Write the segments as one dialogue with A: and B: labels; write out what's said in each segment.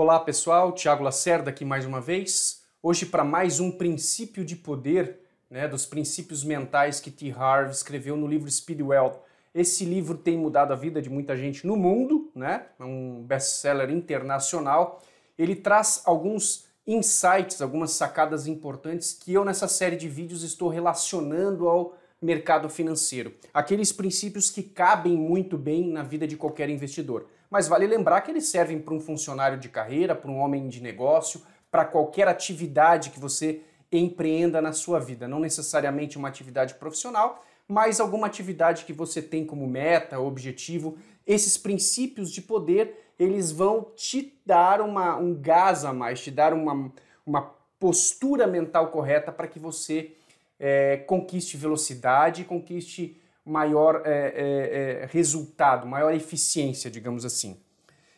A: Olá pessoal, Tiago Lacerda aqui mais uma vez. Hoje para mais um princípio de poder, né, dos princípios mentais que T. Harv escreveu no livro Speedwell. Esse livro tem mudado a vida de muita gente no mundo, né? É um best-seller internacional. Ele traz alguns insights, algumas sacadas importantes que eu nessa série de vídeos estou relacionando ao mercado financeiro. Aqueles princípios que cabem muito bem na vida de qualquer investidor mas vale lembrar que eles servem para um funcionário de carreira, para um homem de negócio, para qualquer atividade que você empreenda na sua vida, não necessariamente uma atividade profissional, mas alguma atividade que você tem como meta, objetivo. Esses princípios de poder, eles vão te dar uma, um gás a mais, te dar uma, uma postura mental correta para que você é, conquiste velocidade, conquiste maior é, é, é, resultado, maior eficiência, digamos assim.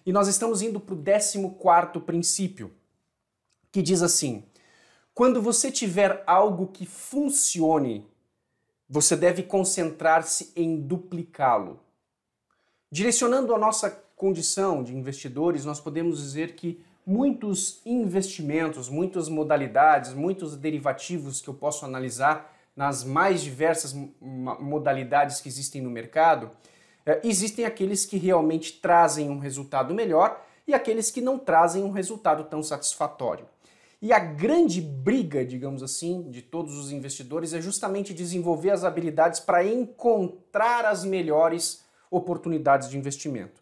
A: E nós estamos indo para o 14 princípio, que diz assim: quando você tiver algo que funcione, você deve concentrar-se em duplicá-lo. Direcionando a nossa condição de investidores, nós podemos dizer que muitos investimentos, muitas modalidades, muitos derivativos que eu posso analisar nas mais diversas modalidades que existem no mercado, eh, existem aqueles que realmente trazem um resultado melhor e aqueles que não trazem um resultado tão satisfatório. E a grande briga, digamos assim, de todos os investidores é justamente desenvolver as habilidades para encontrar as melhores oportunidades de investimento.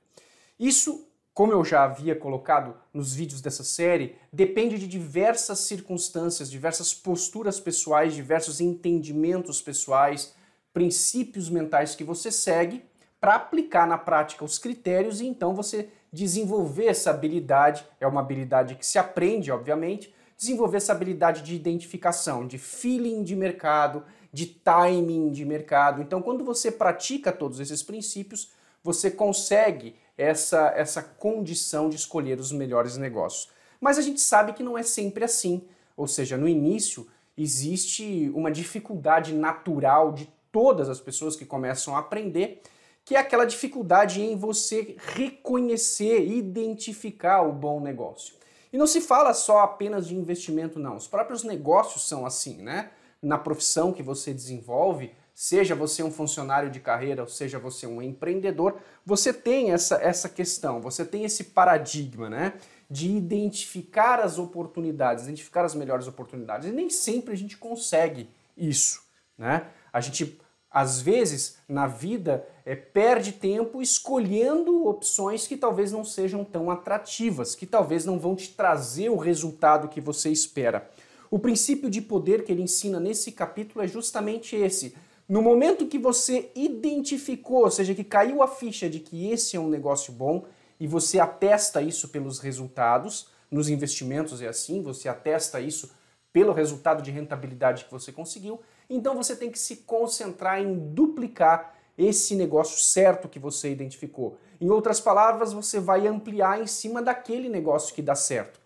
A: Isso como eu já havia colocado nos vídeos dessa série, depende de diversas circunstâncias, diversas posturas pessoais, diversos entendimentos pessoais, princípios mentais que você segue para aplicar na prática os critérios e então você desenvolver essa habilidade. É uma habilidade que se aprende, obviamente, desenvolver essa habilidade de identificação, de feeling de mercado, de timing de mercado. Então, quando você pratica todos esses princípios, você consegue essa, essa condição de escolher os melhores negócios. Mas a gente sabe que não é sempre assim, ou seja, no início existe uma dificuldade natural de todas as pessoas que começam a aprender, que é aquela dificuldade em você reconhecer, identificar o bom negócio. E não se fala só apenas de investimento, não. Os próprios negócios são assim, né? Na profissão que você desenvolve, seja você um funcionário de carreira ou seja você um empreendedor, você tem essa, essa questão, você tem esse paradigma, né? De identificar as oportunidades, identificar as melhores oportunidades. E nem sempre a gente consegue isso, né? A gente, às vezes, na vida, é, perde tempo escolhendo opções que talvez não sejam tão atrativas, que talvez não vão te trazer o resultado que você espera. O princípio de poder que ele ensina nesse capítulo é justamente esse no momento que você identificou, ou seja, que caiu a ficha de que esse é um negócio bom e você atesta isso pelos resultados, nos investimentos é assim, você atesta isso pelo resultado de rentabilidade que você conseguiu, então você tem que se concentrar em duplicar esse negócio certo que você identificou. Em outras palavras, você vai ampliar em cima daquele negócio que dá certo.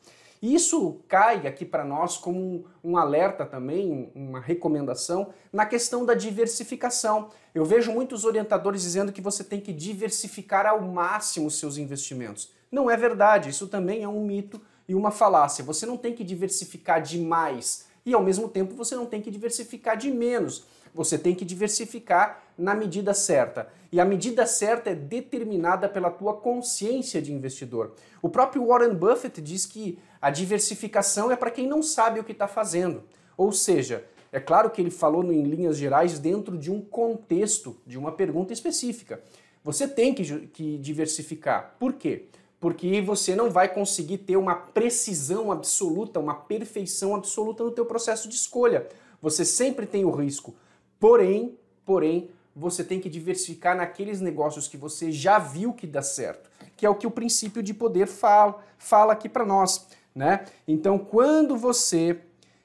A: E isso cai aqui para nós como um, um alerta também, uma recomendação, na questão da diversificação. Eu vejo muitos orientadores dizendo que você tem que diversificar ao máximo os seus investimentos. Não é verdade, isso também é um mito e uma falácia. Você não tem que diversificar demais e, ao mesmo tempo, você não tem que diversificar de menos. Você tem que diversificar na medida certa. E a medida certa é determinada pela tua consciência de investidor. O próprio Warren Buffett diz que a diversificação é para quem não sabe o que está fazendo. Ou seja, é claro que ele falou em linhas gerais dentro de um contexto, de uma pergunta específica. Você tem que, que diversificar. Por quê? Porque você não vai conseguir ter uma precisão absoluta, uma perfeição absoluta no teu processo de escolha. Você sempre tem o risco Porém, porém, você tem que diversificar naqueles negócios que você já viu que dá certo, que é o que o princípio de poder fala, fala aqui para nós, né? Então, quando você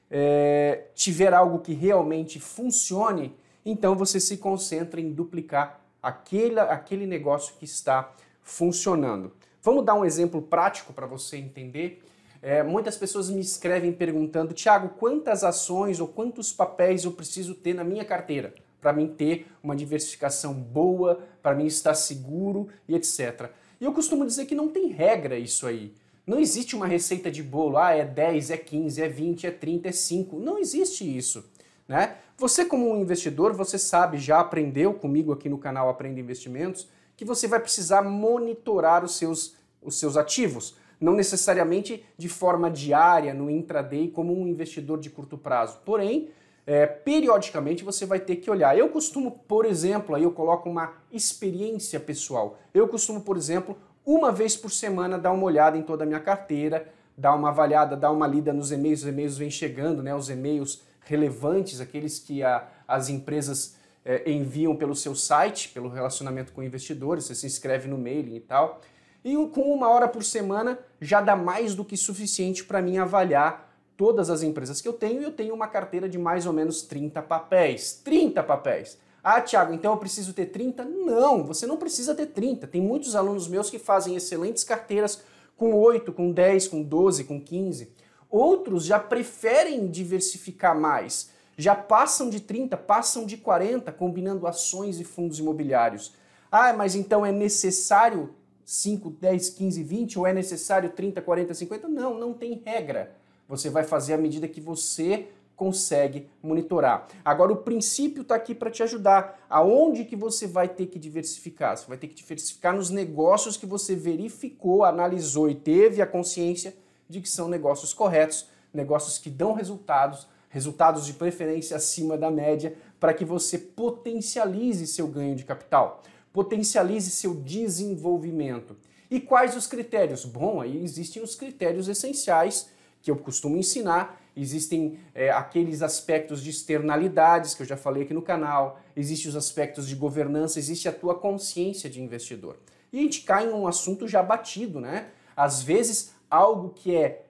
A: é, tiver algo que realmente funcione, então você se concentra em duplicar aquele, aquele negócio que está funcionando. Vamos dar um exemplo prático para você entender é, muitas pessoas me escrevem perguntando, Tiago, quantas ações ou quantos papéis eu preciso ter na minha carteira para mim ter uma diversificação boa, para mim estar seguro e etc. E eu costumo dizer que não tem regra isso aí. Não existe uma receita de bolo, ah, é 10, é 15, é 20, é 30, é 5. Não existe isso. Né? Você, como um investidor, você sabe, já aprendeu comigo aqui no canal Aprenda Investimentos, que você vai precisar monitorar os seus, os seus ativos não necessariamente de forma diária, no intraday, como um investidor de curto prazo. Porém, é, periodicamente você vai ter que olhar. Eu costumo, por exemplo, aí eu coloco uma experiência pessoal. Eu costumo, por exemplo, uma vez por semana dar uma olhada em toda a minha carteira, dar uma avaliada, dar uma lida nos e-mails, os e-mails vêm chegando, né? Os e-mails relevantes, aqueles que a, as empresas é, enviam pelo seu site, pelo relacionamento com investidores, você se inscreve no mailing e tal. E com uma hora por semana já dá mais do que suficiente para mim avaliar todas as empresas que eu tenho e eu tenho uma carteira de mais ou menos 30 papéis. 30 papéis! Ah, Thiago, então eu preciso ter 30? Não, você não precisa ter 30. Tem muitos alunos meus que fazem excelentes carteiras com 8, com 10, com 12, com 15. Outros já preferem diversificar mais, já passam de 30, passam de 40, combinando ações e fundos imobiliários. Ah, mas então é necessário 5, 10, 15, 20, ou é necessário 30, 40, 50? Não, não tem regra. Você vai fazer à medida que você consegue monitorar. Agora o princípio está aqui para te ajudar. Aonde que você vai ter que diversificar? Você vai ter que diversificar nos negócios que você verificou, analisou e teve a consciência de que são negócios corretos, negócios que dão resultados, resultados de preferência acima da média, para que você potencialize seu ganho de capital potencialize seu desenvolvimento. E quais os critérios? Bom, aí existem os critérios essenciais que eu costumo ensinar, existem é, aqueles aspectos de externalidades que eu já falei aqui no canal, existem os aspectos de governança, existe a tua consciência de investidor. E a gente cai em um assunto já batido, né? Às vezes, algo que é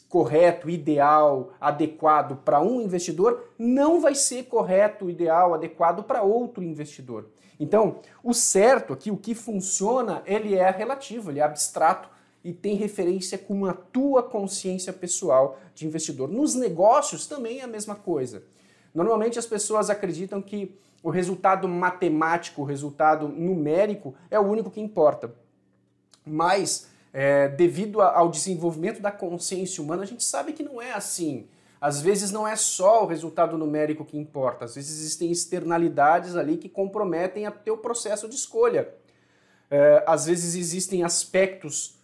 A: correto, ideal, adequado para um investidor, não vai ser correto, ideal, adequado para outro investidor. Então, o certo aqui, o que funciona, ele é relativo, ele é abstrato e tem referência com a tua consciência pessoal de investidor. Nos negócios também é a mesma coisa. Normalmente as pessoas acreditam que o resultado matemático, o resultado numérico é o único que importa. Mas é, devido ao desenvolvimento da consciência humana, a gente sabe que não é assim. Às vezes não é só o resultado numérico que importa, às vezes existem externalidades ali que comprometem o teu processo de escolha. É, às vezes existem aspectos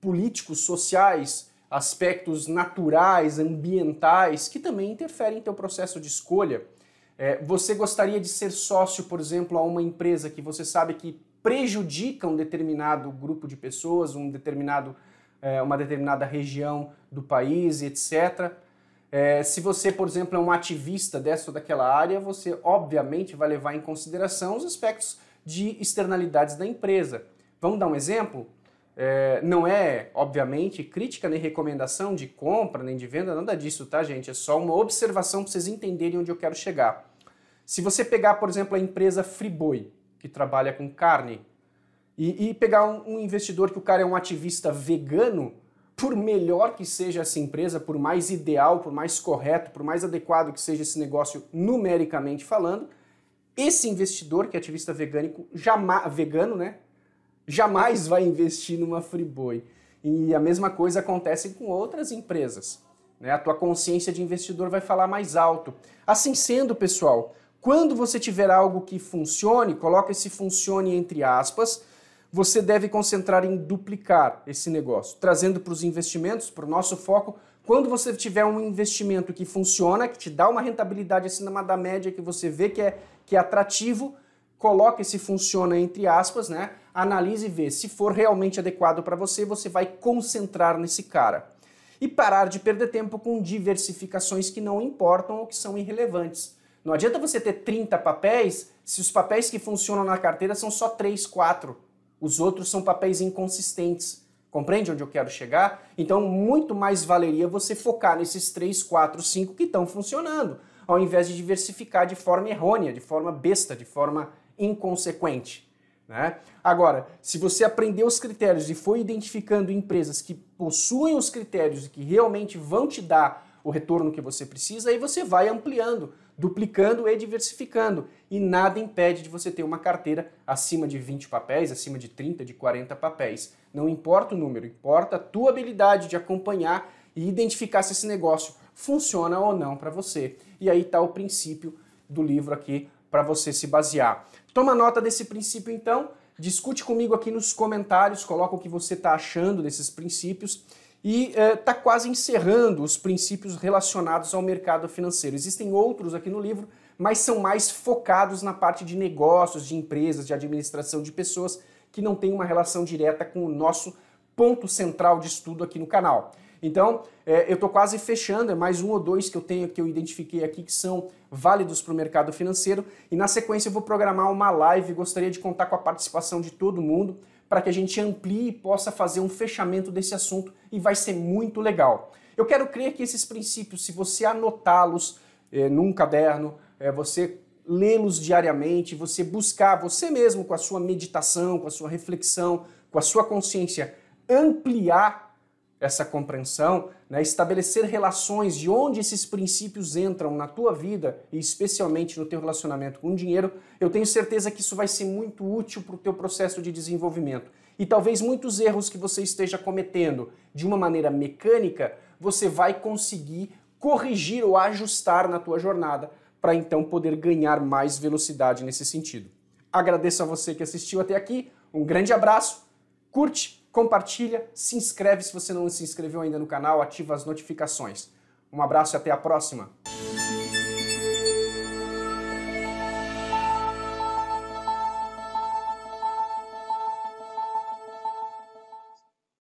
A: políticos, sociais, aspectos naturais, ambientais, que também interferem em teu processo de escolha. É, você gostaria de ser sócio, por exemplo, a uma empresa que você sabe que prejudica um determinado grupo de pessoas, um determinado, é, uma determinada região do país, etc. É, se você, por exemplo, é um ativista dessa ou daquela área, você obviamente vai levar em consideração os aspectos de externalidades da empresa. Vamos dar um exemplo? É, não é, obviamente, crítica nem recomendação de compra nem de venda, nada disso, tá, gente? É só uma observação para vocês entenderem onde eu quero chegar. Se você pegar, por exemplo, a empresa Friboi, que trabalha com carne. E, e pegar um, um investidor que o cara é um ativista vegano, por melhor que seja essa empresa, por mais ideal, por mais correto, por mais adequado que seja esse negócio numericamente falando, esse investidor que é ativista vegânico, jamais, vegano, né? Jamais vai investir numa Friboi. E a mesma coisa acontece com outras empresas. Né? A tua consciência de investidor vai falar mais alto. Assim sendo, pessoal, quando você tiver algo que funcione, coloca esse funcione entre aspas, você deve concentrar em duplicar esse negócio, trazendo para os investimentos, para o nosso foco. Quando você tiver um investimento que funciona, que te dá uma rentabilidade acima da média, que você vê que é, que é atrativo, coloca esse funciona entre aspas, né? Analise e vê. Se for realmente adequado para você, você vai concentrar nesse cara. E parar de perder tempo com diversificações que não importam ou que são irrelevantes. Não adianta você ter 30 papéis se os papéis que funcionam na carteira são só 3, 4. Os outros são papéis inconsistentes. Compreende onde eu quero chegar? Então, muito mais valeria você focar nesses 3, 4, 5 que estão funcionando, ao invés de diversificar de forma errônea, de forma besta, de forma inconsequente. Né? Agora, se você aprendeu os critérios e foi identificando empresas que possuem os critérios e que realmente vão te dar o retorno que você precisa, aí você vai ampliando duplicando e diversificando. E nada impede de você ter uma carteira acima de 20 papéis, acima de 30, de 40 papéis. Não importa o número, importa a tua habilidade de acompanhar e identificar se esse negócio funciona ou não para você. E aí está o princípio do livro aqui para você se basear. Toma nota desse princípio então, discute comigo aqui nos comentários, coloca o que você está achando desses princípios e está eh, quase encerrando os princípios relacionados ao mercado financeiro. Existem outros aqui no livro, mas são mais focados na parte de negócios, de empresas, de administração de pessoas, que não tem uma relação direta com o nosso ponto central de estudo aqui no canal. Então, eh, eu estou quase fechando, é mais um ou dois que eu tenho, que eu identifiquei aqui, que são válidos para o mercado financeiro. E na sequência eu vou programar uma live, gostaria de contar com a participação de todo mundo para que a gente amplie e possa fazer um fechamento desse assunto e vai ser muito legal. Eu quero crer que esses princípios, se você anotá-los é, num caderno, é, você lê-los diariamente, você buscar você mesmo com a sua meditação, com a sua reflexão, com a sua consciência, ampliar essa compreensão, né? estabelecer relações de onde esses princípios entram na tua vida e especialmente no teu relacionamento com o dinheiro, eu tenho certeza que isso vai ser muito útil para o teu processo de desenvolvimento. E talvez muitos erros que você esteja cometendo de uma maneira mecânica, você vai conseguir corrigir ou ajustar na tua jornada para então poder ganhar mais velocidade nesse sentido. Agradeço a você que assistiu até aqui, um grande abraço, curte compartilha, se inscreve se você não se inscreveu ainda no canal, ativa as notificações. Um abraço e até a próxima!